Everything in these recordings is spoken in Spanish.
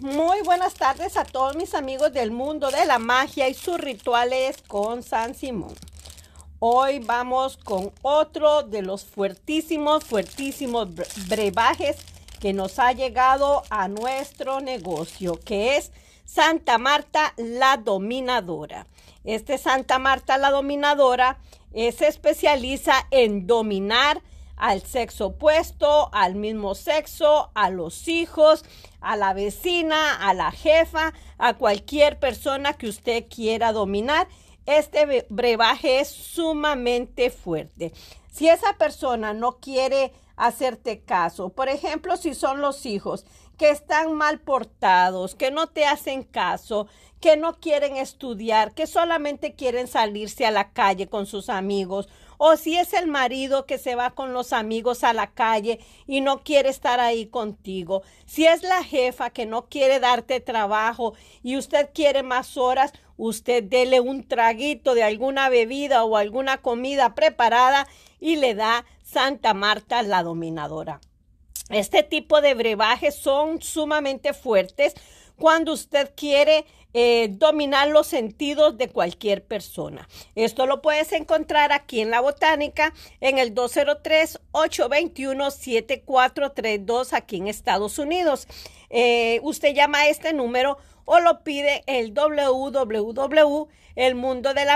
Muy buenas tardes a todos mis amigos del mundo de la magia y sus rituales con San Simón. Hoy vamos con otro de los fuertísimos, fuertísimos brebajes que nos ha llegado a nuestro negocio, que es Santa Marta la Dominadora. Este Santa Marta la Dominadora se especializa en dominar al sexo opuesto, al mismo sexo, a los hijos, a la vecina, a la jefa, a cualquier persona que usted quiera dominar. Este brebaje es sumamente fuerte. Si esa persona no quiere hacerte caso. Por ejemplo, si son los hijos que están mal portados, que no te hacen caso, que no quieren estudiar, que solamente quieren salirse a la calle con sus amigos, o si es el marido que se va con los amigos a la calle y no quiere estar ahí contigo, si es la jefa que no quiere darte trabajo y usted quiere más horas, usted dele un traguito de alguna bebida o alguna comida preparada y le da Santa Marta la dominadora. Este tipo de brebajes son sumamente fuertes, cuando usted quiere eh, dominar los sentidos de cualquier persona. Esto lo puedes encontrar aquí en la botánica en el 203-821-7432 aquí en Estados Unidos. Eh, usted llama a este número o lo pide el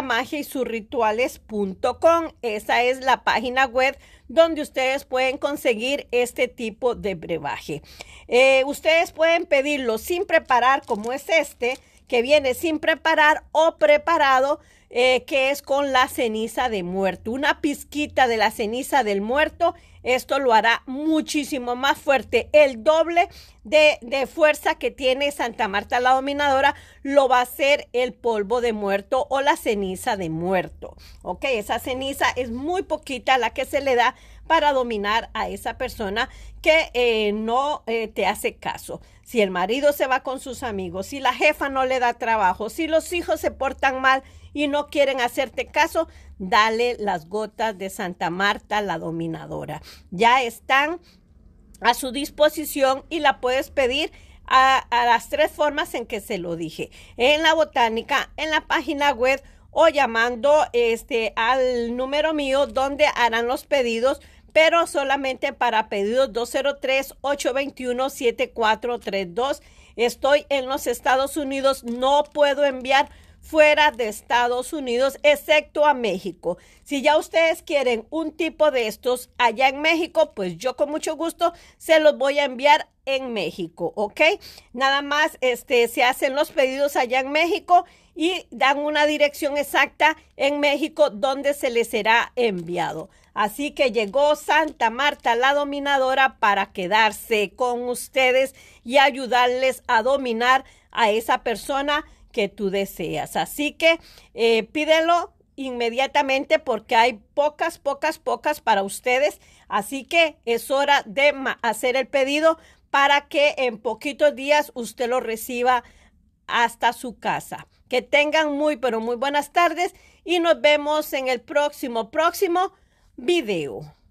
magia y sus rituales.com. Esa es la página web donde ustedes pueden conseguir este tipo de brebaje. Eh, ustedes pueden pedirlo sin preparación como es este, que viene sin preparar o preparado, eh, que es con la ceniza de muerto. Una pizquita de la ceniza del muerto esto lo hará muchísimo más fuerte. El doble de, fuerza que tiene Santa Marta la dominadora lo va a ser el polvo de muerto o la ceniza de muerto. Ok, esa ceniza es muy poquita la que se le da para dominar a esa persona que eh, no eh, te hace caso. Si el marido se va con sus amigos, si la jefa no le da trabajo, si los hijos se portan mal y no quieren hacerte caso, dale las gotas de Santa Marta la dominadora. Ya están a su disposición y la puedes pedir a, las tres formas en que se lo dije. En la botánica, en la página web o llamando este al número mío donde harán los pedidos, pero solamente para pedidos 203-821-7432. Estoy en los Estados Unidos, no puedo enviar fuera de Estados Unidos, excepto a México. Si ya ustedes quieren un tipo de estos allá en México, pues yo con mucho gusto se los voy a enviar en México, ¿ok? Nada más este, se hacen los pedidos allá en México y dan una dirección exacta en México donde se les será enviado. Así que llegó Santa Marta, la dominadora, para quedarse con ustedes y ayudarles a dominar a esa persona que tú deseas. Así que eh, pídelo inmediatamente porque hay pocas, pocas, pocas para ustedes. Así que es hora de hacer el pedido para que en poquitos días usted lo reciba hasta su casa. Que tengan muy, pero muy buenas tardes y nos vemos en el próximo, próximo video.